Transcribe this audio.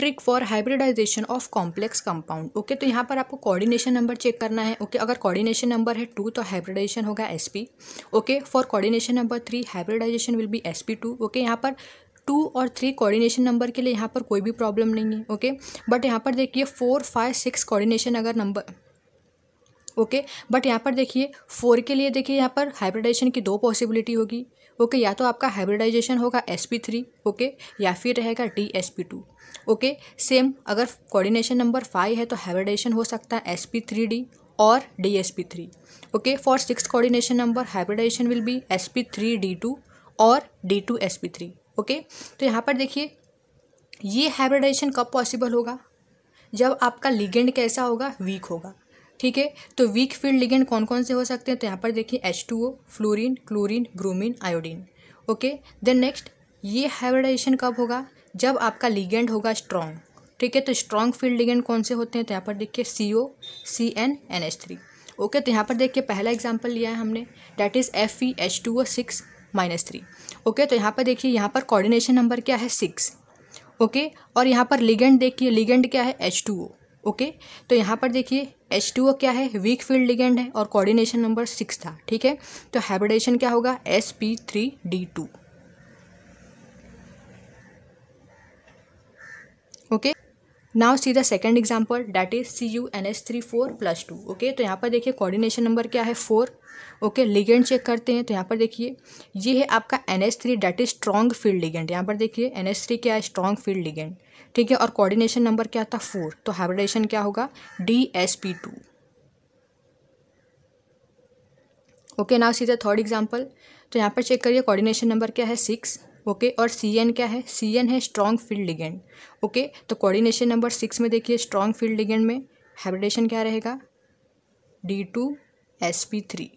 Trick for hybridization of complex compound okay तो यहाँ पर आपको कोऑर्डिनेशन नंबर चेक करना है ओके okay, अगर कोऑर्डिनेशन नंबर है टू तो हाइब्रिडाइजेशन होगा s p okay for coordination number three hybridization will be s p two okay यहाँ पर टू और थ्री कोऑर्डिनेशन नंबर के लिए यहाँ पर कोई भी प्रॉब्लम नहीं है ओके okay? बट यहाँ पर देखिए फोर फाइव सिक्स कोऑर्डिनेशन अगर नंबर ओके बट यहाँ पर देखिए फोर के लिए देखिए यहाँ पर हाइब्रिडाइजेशन की दो पॉसिबिलिटी होगी ओके या तो आपका हाइब्रिडाइजेशन होगा एस पी थ्री ओके या फिर रहेगा d s p two okay same अगर कोऑर्डिनेशन नंबर फाइव है तो हाइब्रिडाइजेशन हो सकता है एस पी थ्री डी और d s p three okay for six coordination number hybridization will be s p three d two और d two s p three okay तो यहाँ पर देखिए ये हाइब्रिडाइजेशन कब पॉसिबल होगा जब आपका लिगेंड कैसा होगा वीक होगा ठीक है तो वीक फील्ड लिगेंड कौन कौन से हो सकते हैं तो यहाँ पर देखिए H two O fluorine chlorine bromine iodine okay then next ये हाइब्रिडाइजेशन कब होगा जब आपका लिगेंड होगा स्ट्रॉन्ग ठीक है तो स्ट्रॉन्ग फील्ड लिगेंड कौन से होते हैं तो यहाँ पर देखिए C O C N N H three okay तो यहाँ पर देखिए पहला एग्जाम्पल लिया है हमने that is F E H two O six minus three okay तो यहाँ पर देखिए यहाँ पर कोऑर्डिनेशन नंबर क्या है सिक्स ओके okay, और यहाँ पर लिगेंड देखिए लिगेंड क्या है एच टू ओ ओके तो यहाँ पर देखिए एच टू ओ क्या है वीक फील्ड लिगेंड है और कोऑर्डिनेशन नंबर सिक्स था ठीक है तो हाइब्रिडेशन क्या होगा s p three d two okay now see the second example that is C U N H three four plus two okay तो यहाँ पर देखिए कोऑर्डिनेशन नंबर क्या है फोर ओके लिगेंड चेक करते हैं तो यहाँ पर देखिए ये है आपका N H three that is strong field ligand यहाँ पर देखिए एन एच थ्री क्या है स्ट्रॉन्ग फील्ड लिगेंड ठीक है और कोऑर्डिनेशन नंबर क्या था फोर तो हाइब्रिडेशन क्या होगा d s p two okay now see the third example तो यहाँ पर चेक करिए कोऑर्डिनेशन नंबर क्या है सिक्स ओके और सी एन क्या है सी एन है स्ट्रॉन्ग फील्ड लिगेंड ओके तो कोऑर्डिनेशन नंबर सिक्स में देखिए स्ट्रॉन्ग फील्ड लिगेंड में हाइब्रिडेशन क्या रहेगा d two s p three